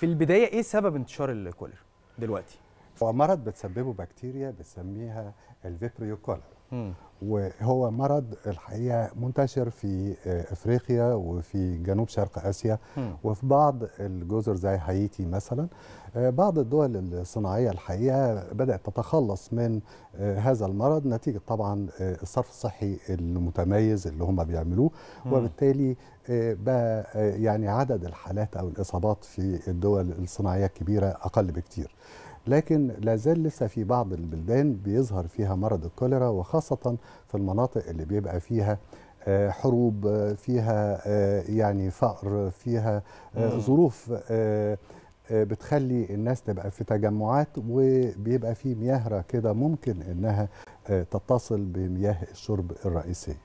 في البدايه ايه سبب انتشار الكولر دلوقتي هو مرض بتسببه بكتيريا بنسميها الفيبريو كوليرا وهو مرض الحقيقه منتشر في آه، افريقيا وفي جنوب شرق اسيا م. وفي بعض الجزر زي هايتي مثلا آه، بعض الدول الصناعيه الحقيقه بدات تتخلص من آه، هذا المرض نتيجه طبعا الصرف الصحي المتميز اللي هم بيعملوه وبالتالي بقى يعني عدد الحالات او الاصابات في الدول الصناعيه الكبيره اقل بكتير لكن لا زال لسه في بعض البلدان بيظهر فيها مرض الكوليرا وخاصة في المناطق اللي بيبقى فيها آه، حروب آه، فيها آه، يعني فقر فيها ظروف بتخلي الناس تبقى في تجمعات وبيبقى في مياه كده ممكن انها تتصل بمياه الشرب الرئيسيه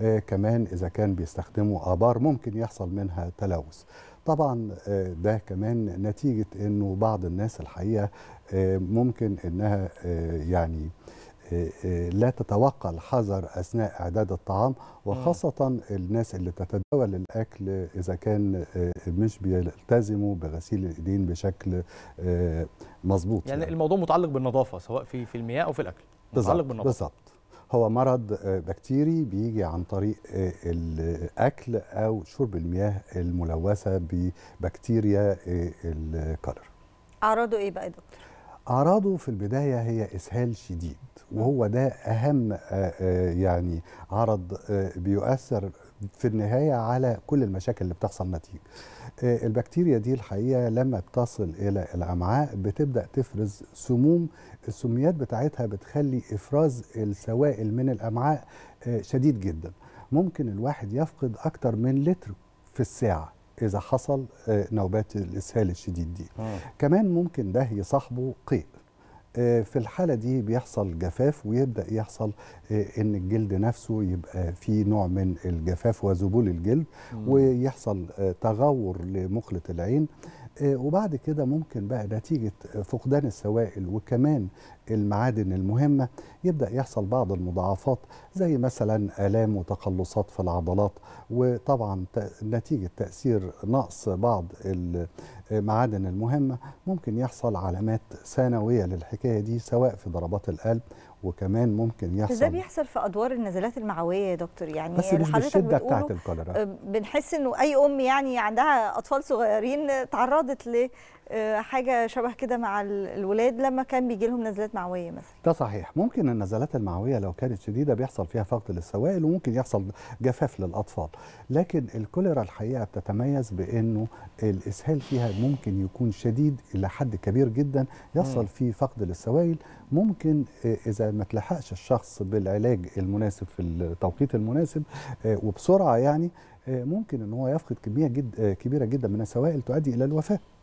آه، كمان إذا كان بيستخدموا آبار ممكن يحصل منها تلوث طبعا آه، ده كمان نتيجة أنه بعض الناس الحقيقة آه، ممكن أنها يعني لا تتوقع الحذر اثناء اعداد الطعام وخاصه الناس اللي تتداول الاكل اذا كان مش بيلتزموا بغسيل الايدين بشكل مظبوط يعني, يعني الموضوع متعلق بالنظافه سواء في في المياه او في الاكل متعلق بالنظافه هو مرض آه، بكتيري بيجي عن طريق آه، الاكل او شرب المياه الملوثه ببكتيريا آه، الكلر اعراضه ايه بقى يا دكتور أعراضه في البداية هي إسهال شديد وهو نعم. ده أهم آه، آه، يعني عرض آه، بيؤثر في النهاية على كل المشاكل اللي بتحصل نتيجة البكتيريا دي الحقيقة لما بتصل إلى الأمعاء بتبدأ تفرز سموم السميات بتاعتها بتخلي إفراز السوائل من الأمعاء شديد جدا ممكن الواحد يفقد أكتر من لتر في الساعة اذا حصل آه، نوبات الاسهال الشديد دي آه. كمان ممكن ده يصاحبه قيء آه، في الحالة دي بيحصل جفاف ويبدأ يحصل آه، إن الجلد نفسه يبقى فيه نوع من الجفاف وذبول الجلد ويحصل تغور لمخلة العين آه، وبعد كده ممكن بقى نتيجة آه، فقدان السوائل وكمان المعادن المهمة يبدأ يحصل بعض المضاعفات زي مثلا آلام وتقلصات في العضلات وطبعا نتيجة تأثير نقص بعض آه، المعادن المهمة ممكن يحصل علامات ثانوية للحكاية دي سواء في ضربات القلب وكمان ممكن يحصل ده بيحصل في ادوار النزلات المعويه يا دكتور يعني بس مش بالشده بتاعه الكوليرا آه، بنحس انه اي ام يعني عندها اطفال صغيرين تعرضت ل آه، حاجه شبه كده مع الولاد لما كان بيجي لهم نزلات معويه مثلا ده صحيح ممكن النزلات المعويه لو كانت شديده بيحصل فيها فقد للسوائل وممكن يحصل جفاف للاطفال لكن الكوليرا الحقيقه بتتميز بانه الاسهال فيها ممكن يكون شديد الى حد كبير جدا يحصل فيه فقد للسوائل ممكن آه، اذا ما تلحقش الشخص بالعلاج المناسب في التوقيت المناسب آه، وبسرعه يعني آه، ممكن ان هو يفقد كميه جد آه، كبيره جدا من السوائل تؤدي الى الوفاه